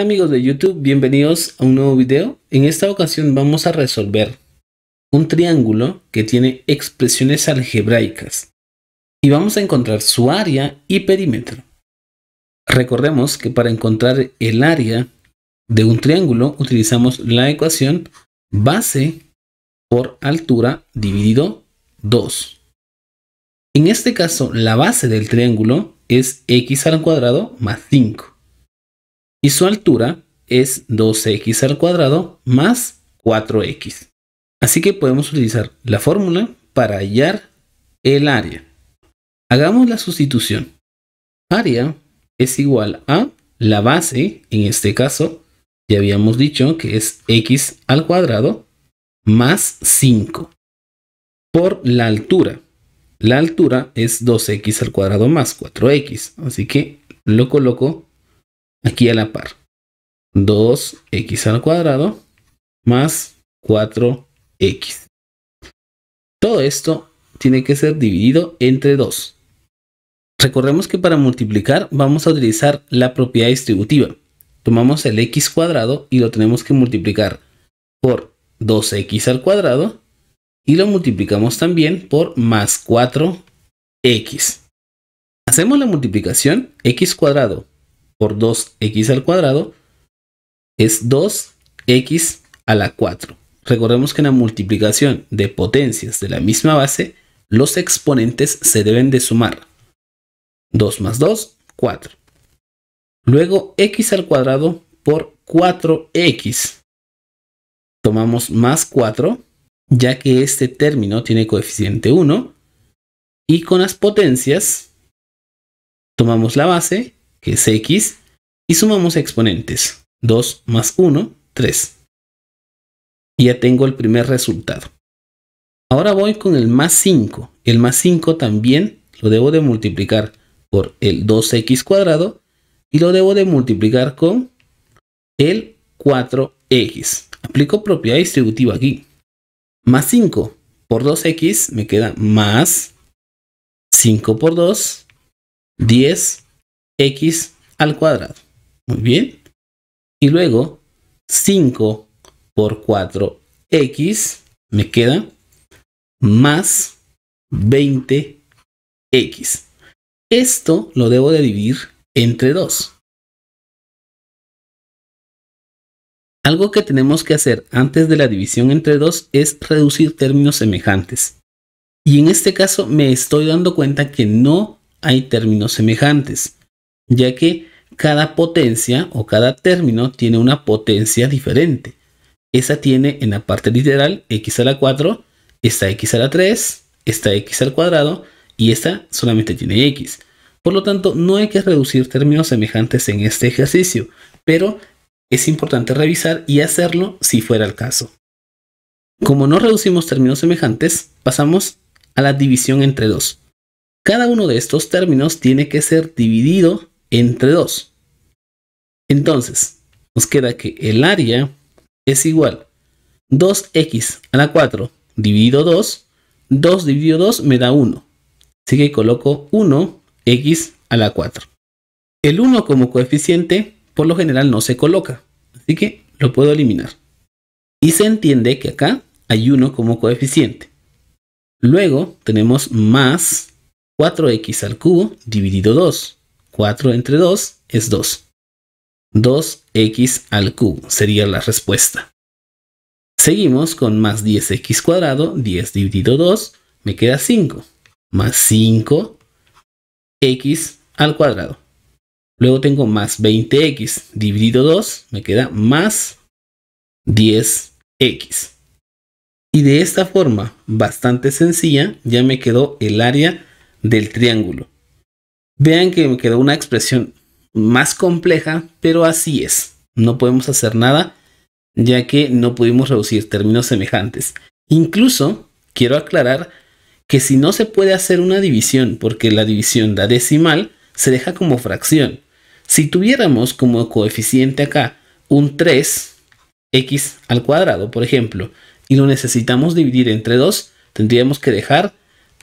amigos de YouTube? Bienvenidos a un nuevo video. En esta ocasión vamos a resolver un triángulo que tiene expresiones algebraicas y vamos a encontrar su área y perímetro. Recordemos que para encontrar el área de un triángulo utilizamos la ecuación base por altura dividido 2. En este caso la base del triángulo es x al cuadrado más 5 y su altura es 2x al cuadrado más 4x. Así que podemos utilizar la fórmula para hallar el área. Hagamos la sustitución. Área es igual a la base, en este caso ya habíamos dicho que es x al cuadrado más 5 por la altura. La altura es 2x al cuadrado más 4x, así que lo coloco aquí a la par. 2x al cuadrado más 4x. Todo esto tiene que ser dividido entre 2. Recordemos que para multiplicar vamos a utilizar la propiedad distributiva. Tomamos el x cuadrado y lo tenemos que multiplicar por 2x al cuadrado y lo multiplicamos también por más 4x. Hacemos la multiplicación x cuadrado por 2x al cuadrado es 2x a la 4. Recordemos que en la multiplicación de potencias de la misma base, los exponentes se deben de sumar. 2 más 2, 4. Luego x al cuadrado por 4x. Tomamos más 4, ya que este término tiene coeficiente 1. Y con las potencias, tomamos la base que es x, y sumamos exponentes. 2 más 1, 3. Y ya tengo el primer resultado. Ahora voy con el más 5. El más 5 también lo debo de multiplicar por el 2x cuadrado y lo debo de multiplicar con el 4x. Aplico propiedad distributiva aquí. Más 5 por 2x me queda más 5 por 2, 10 x al cuadrado. Muy bien. Y luego 5 por 4x me queda más 20x. Esto lo debo de dividir entre 2. Algo que tenemos que hacer antes de la división entre 2 es reducir términos semejantes. Y en este caso me estoy dando cuenta que no hay términos semejantes ya que cada potencia o cada término tiene una potencia diferente. Esa tiene en la parte literal x a la 4, esta x a la 3, esta x al cuadrado y esta solamente tiene x. Por lo tanto, no hay que reducir términos semejantes en este ejercicio, pero es importante revisar y hacerlo si fuera el caso. Como no reducimos términos semejantes, pasamos a la división entre dos. Cada uno de estos términos tiene que ser dividido entre 2. Entonces, nos queda que el área es igual 2x a la 4 dividido 2, 2 dividido 2 me da 1. Así que coloco 1x a la 4. El 1 como coeficiente por lo general no se coloca, así que lo puedo eliminar. Y se entiende que acá hay 1 como coeficiente. Luego tenemos más 4x al cubo dividido 2. 4 entre 2 es 2. 2x al cubo sería la respuesta. Seguimos con más 10x cuadrado, 10 dividido 2, me queda 5, más 5x al cuadrado. Luego tengo más 20x dividido 2, me queda más 10x. Y de esta forma, bastante sencilla, ya me quedó el área del triángulo. Vean que me quedó una expresión más compleja, pero así es. No podemos hacer nada ya que no pudimos reducir términos semejantes. Incluso quiero aclarar que si no se puede hacer una división porque la división da decimal, se deja como fracción. Si tuviéramos como coeficiente acá un 3x al cuadrado, por ejemplo, y lo necesitamos dividir entre 2, tendríamos que dejar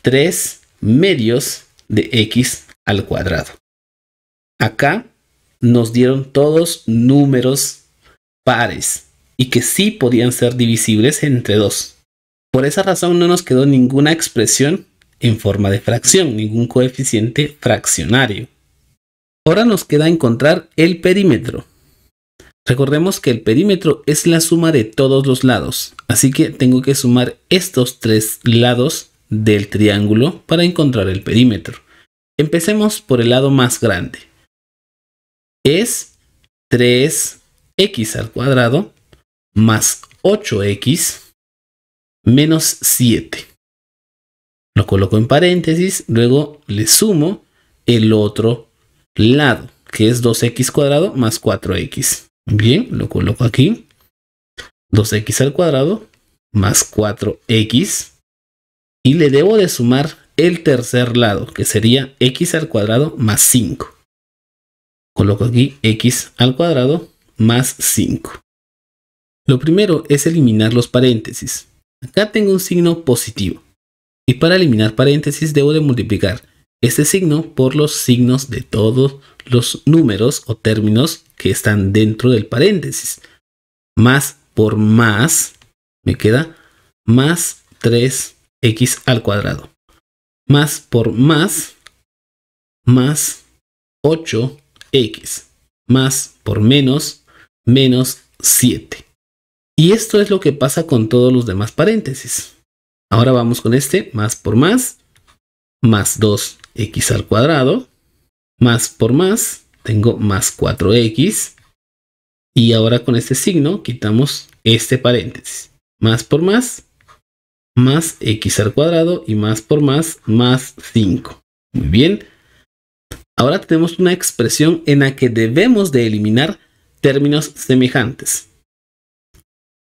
3 medios de x al cuadrado. Acá nos dieron todos números pares y que sí podían ser divisibles entre dos. Por esa razón no nos quedó ninguna expresión en forma de fracción, ningún coeficiente fraccionario. Ahora nos queda encontrar el perímetro. Recordemos que el perímetro es la suma de todos los lados, así que tengo que sumar estos tres lados del triángulo para encontrar el perímetro. Empecemos por el lado más grande. Es 3x al cuadrado más 8x menos 7. Lo coloco en paréntesis, luego le sumo el otro lado, que es 2x cuadrado más 4x. Bien, lo coloco aquí. 2x al cuadrado más 4x. Y le debo de sumar el tercer lado, que sería x al cuadrado más 5. Coloco aquí x al cuadrado más 5. Lo primero es eliminar los paréntesis. Acá tengo un signo positivo. Y para eliminar paréntesis debo de multiplicar este signo por los signos de todos los números o términos que están dentro del paréntesis. Más por más me queda más 3x al cuadrado más por más, más 8x, más por menos, menos 7. Y esto es lo que pasa con todos los demás paréntesis. Ahora vamos con este, más por más, más 2x al cuadrado, más por más, tengo más 4x. Y ahora con este signo quitamos este paréntesis. Más por más, más x al cuadrado y más por más más 5. Muy bien. Ahora tenemos una expresión en la que debemos de eliminar términos semejantes.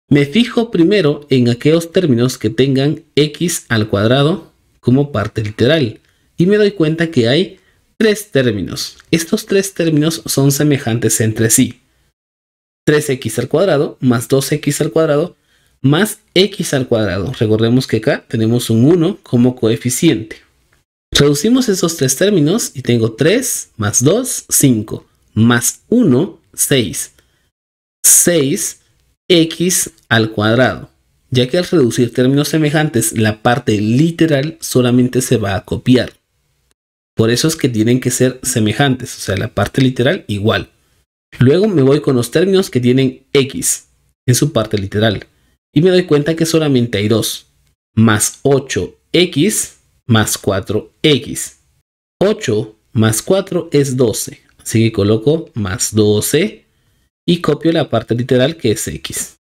Me fijo primero en aquellos términos que tengan x al cuadrado como parte literal y me doy cuenta que hay tres términos. Estos tres términos son semejantes entre sí. 3x al cuadrado más 2x al cuadrado más x al cuadrado. Recordemos que acá tenemos un 1 como coeficiente. Reducimos esos tres términos y tengo 3 más 2, 5 más 1, 6. 6x al cuadrado, ya que al reducir términos semejantes la parte literal solamente se va a copiar. Por eso es que tienen que ser semejantes, o sea, la parte literal igual. Luego me voy con los términos que tienen x en su parte literal. Y me doy cuenta que solamente hay 2, Más 8x más 4x. 8 más 4 es 12. Así que coloco más 12 y copio la parte literal que es x.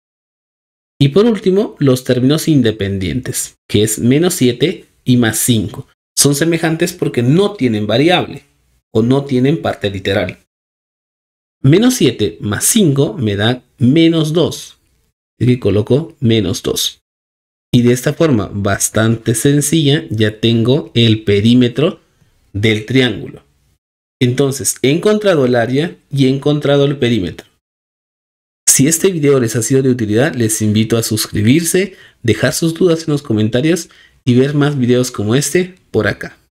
Y por último, los términos independientes, que es menos 7 y más 5. Son semejantes porque no tienen variable o no tienen parte literal. Menos 7 más 5 me da menos 2 y coloco menos 2. Y de esta forma bastante sencilla ya tengo el perímetro del triángulo. Entonces he encontrado el área y he encontrado el perímetro. Si este video les ha sido de utilidad, les invito a suscribirse, dejar sus dudas en los comentarios y ver más videos como este por acá.